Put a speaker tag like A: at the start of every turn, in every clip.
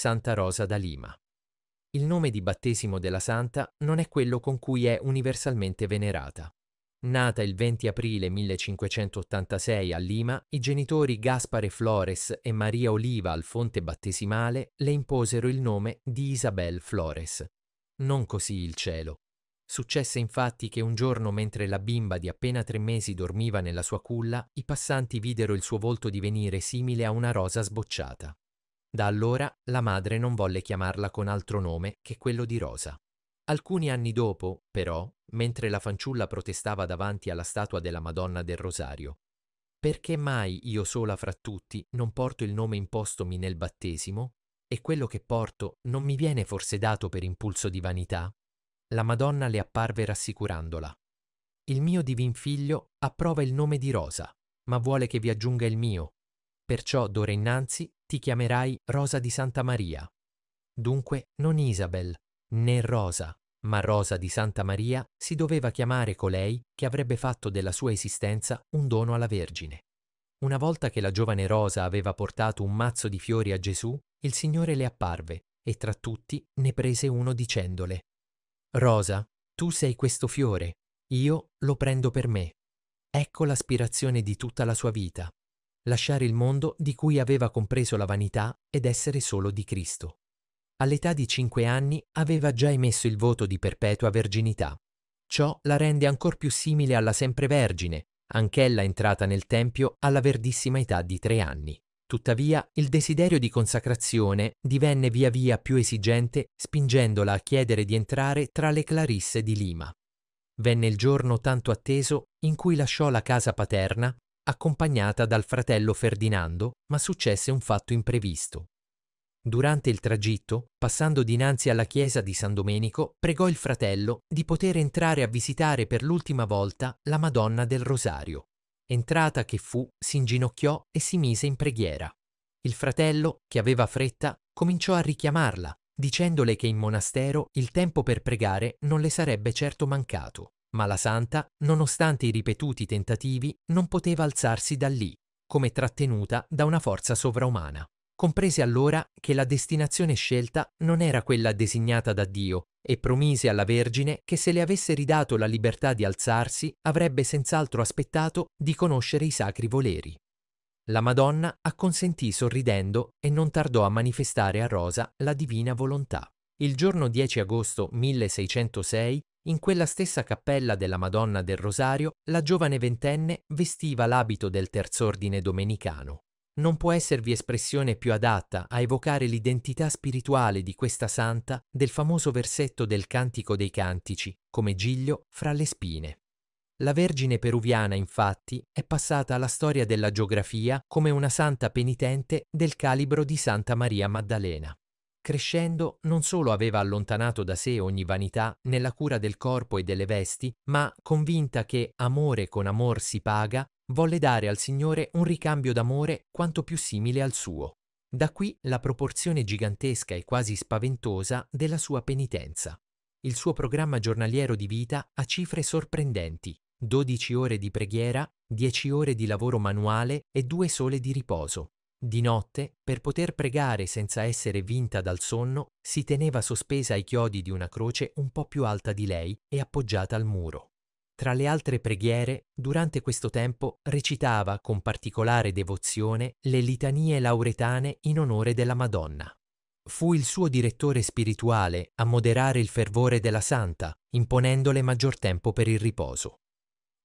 A: Santa Rosa da Lima. Il nome di battesimo della santa non è quello con cui è universalmente venerata. Nata il 20 aprile 1586 a Lima, i genitori Gaspare Flores e Maria Oliva al fonte battesimale le imposero il nome di Isabel Flores. Non così il cielo. Successe infatti che un giorno mentre la bimba di appena tre mesi dormiva nella sua culla, i passanti videro il suo volto divenire simile a una rosa sbocciata. Da allora la madre non volle chiamarla con altro nome che quello di Rosa. Alcuni anni dopo, però, mentre la fanciulla protestava davanti alla statua della Madonna del Rosario, perché mai io sola fra tutti non porto il nome impostomi nel battesimo? E quello che porto non mi viene forse dato per impulso di vanità? La Madonna le apparve rassicurandola. Il mio divin figlio approva il nome di Rosa, ma vuole che vi aggiunga il mio, Perciò d'ora innanzi ti chiamerai Rosa di Santa Maria. Dunque non Isabel, né Rosa, ma Rosa di Santa Maria si doveva chiamare colei che avrebbe fatto della sua esistenza un dono alla Vergine. Una volta che la giovane Rosa aveva portato un mazzo di fiori a Gesù, il Signore le apparve e tra tutti ne prese uno dicendole Rosa, tu sei questo fiore, io lo prendo per me. Ecco l'aspirazione di tutta la sua vita lasciare il mondo di cui aveva compreso la vanità ed essere solo di Cristo. All'età di cinque anni aveva già emesso il voto di perpetua verginità. Ciò la rende ancor più simile alla semprevergine, anch'ella entrata nel Tempio alla verdissima età di tre anni. Tuttavia, il desiderio di consacrazione divenne via via più esigente, spingendola a chiedere di entrare tra le clarisse di Lima. Venne il giorno tanto atteso in cui lasciò la casa paterna accompagnata dal fratello Ferdinando, ma successe un fatto imprevisto. Durante il tragitto, passando dinanzi alla chiesa di San Domenico, pregò il fratello di poter entrare a visitare per l'ultima volta la Madonna del Rosario. Entrata che fu, si inginocchiò e si mise in preghiera. Il fratello, che aveva fretta, cominciò a richiamarla, dicendole che in monastero il tempo per pregare non le sarebbe certo mancato. Ma la santa, nonostante i ripetuti tentativi, non poteva alzarsi da lì, come trattenuta da una forza sovraumana. Comprese allora che la destinazione scelta non era quella designata da Dio e promise alla Vergine che se le avesse ridato la libertà di alzarsi avrebbe senz'altro aspettato di conoscere i sacri voleri. La Madonna acconsentì sorridendo e non tardò a manifestare a Rosa la divina volontà. Il giorno 10 agosto 1606 in quella stessa cappella della Madonna del Rosario, la giovane ventenne vestiva l'abito del terz'ordine domenicano. Non può esservi espressione più adatta a evocare l'identità spirituale di questa santa del famoso versetto del Cantico dei Cantici, come Giglio fra le spine. La Vergine peruviana, infatti, è passata alla storia della geografia come una santa penitente del calibro di Santa Maria Maddalena. Crescendo non solo aveva allontanato da sé ogni vanità nella cura del corpo e delle vesti, ma, convinta che amore con amor si paga, volle dare al Signore un ricambio d'amore quanto più simile al suo. Da qui la proporzione gigantesca e quasi spaventosa della sua penitenza. Il suo programma giornaliero di vita ha cifre sorprendenti, 12 ore di preghiera, 10 ore di lavoro manuale e due sole di riposo. Di notte, per poter pregare senza essere vinta dal sonno, si teneva sospesa ai chiodi di una croce un po' più alta di lei e appoggiata al muro. Tra le altre preghiere, durante questo tempo recitava con particolare devozione le litanie lauretane in onore della Madonna. Fu il suo direttore spirituale a moderare il fervore della santa, imponendole maggior tempo per il riposo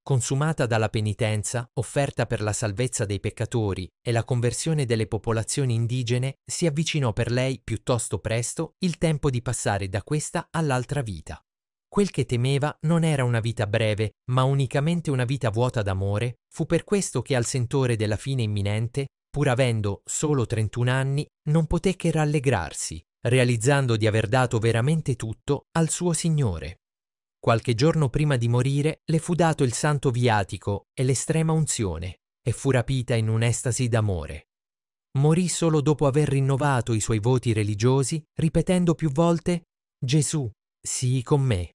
A: consumata dalla penitenza offerta per la salvezza dei peccatori e la conversione delle popolazioni indigene, si avvicinò per lei piuttosto presto il tempo di passare da questa all'altra vita. Quel che temeva non era una vita breve, ma unicamente una vita vuota d'amore, fu per questo che al sentore della fine imminente, pur avendo solo 31 anni, non poté che rallegrarsi, realizzando di aver dato veramente tutto al suo Signore. Qualche giorno prima di morire le fu dato il santo viatico e l'estrema unzione, e fu rapita in un'estasi d'amore. Morì solo dopo aver rinnovato i suoi voti religiosi, ripetendo più volte Gesù, sii con me.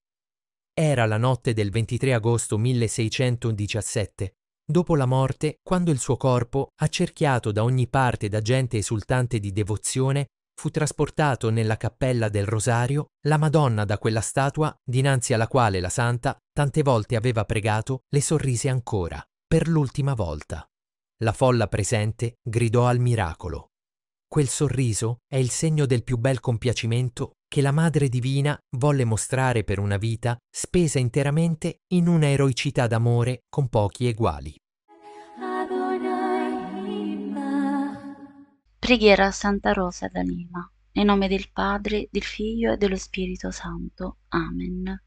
A: Era la notte del 23 agosto 1617, dopo la morte, quando il suo corpo, accerchiato da ogni parte da gente esultante di devozione, fu trasportato nella cappella del Rosario la Madonna da quella statua dinanzi alla quale la santa tante volte aveva pregato le sorrise ancora, per l'ultima volta. La folla presente gridò al miracolo. Quel sorriso è il segno del più bel compiacimento che la Madre Divina volle mostrare per una vita spesa interamente in una eroicità d'amore con pochi eguali.
B: Preghiera a Santa Rosa d'Anima, nel nome del Padre, del Figlio e dello Spirito Santo. Amen.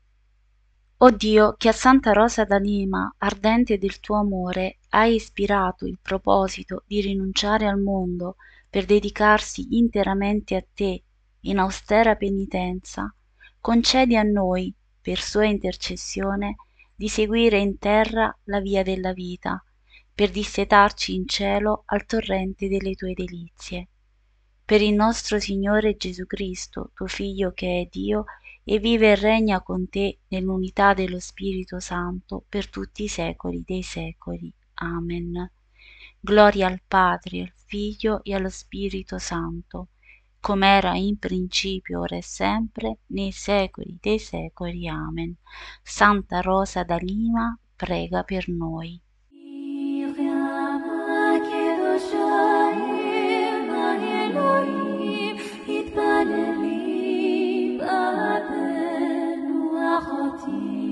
B: O Dio, che a Santa Rosa d'Anima, ardente del tuo amore, hai ispirato il proposito di rinunciare al mondo per dedicarsi interamente a te in austera penitenza, concedi a noi, per sua intercessione, di seguire in terra la via della vita, per dissetarci in cielo al torrente delle tue delizie. Per il nostro Signore Gesù Cristo, tuo Figlio che è Dio, e vive e regna con te nell'unità dello Spirito Santo per tutti i secoli dei secoli. Amen. Gloria al Padre, al Figlio e allo Spirito Santo, come era in principio, ora e sempre, nei secoli dei secoli. Amen. Santa Rosa da Lima, prega per noi. قلبي بابا وخطيب